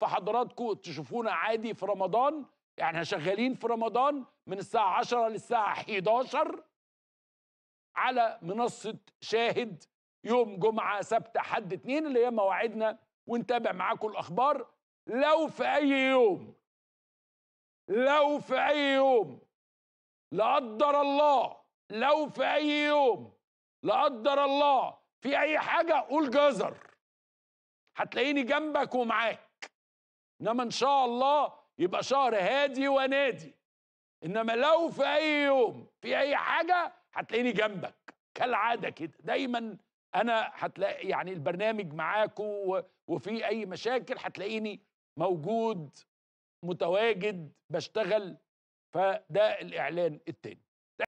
فحضراتكم تشوفونا عادي في رمضان يعني احنا شغالين في رمضان من الساعة 10 للساعة 11 على منصة شاهد يوم جمعة سبت حد اتنين اللي هي مواعيدنا ونتابع معاكم الأخبار لو في أي يوم لو في أي يوم لقدر الله لو في أي يوم لقدر الله في أي حاجة قول جزر هتلاقيني جنبك ومعاك انما ان شاء الله يبقى شهر هادي ونادي انما لو في اي يوم في اي حاجه هتلاقيني جنبك كالعاده كده دايما انا هتلاقي يعني البرنامج معاكو وفي اي مشاكل هتلاقيني موجود متواجد بشتغل فده الاعلان التاني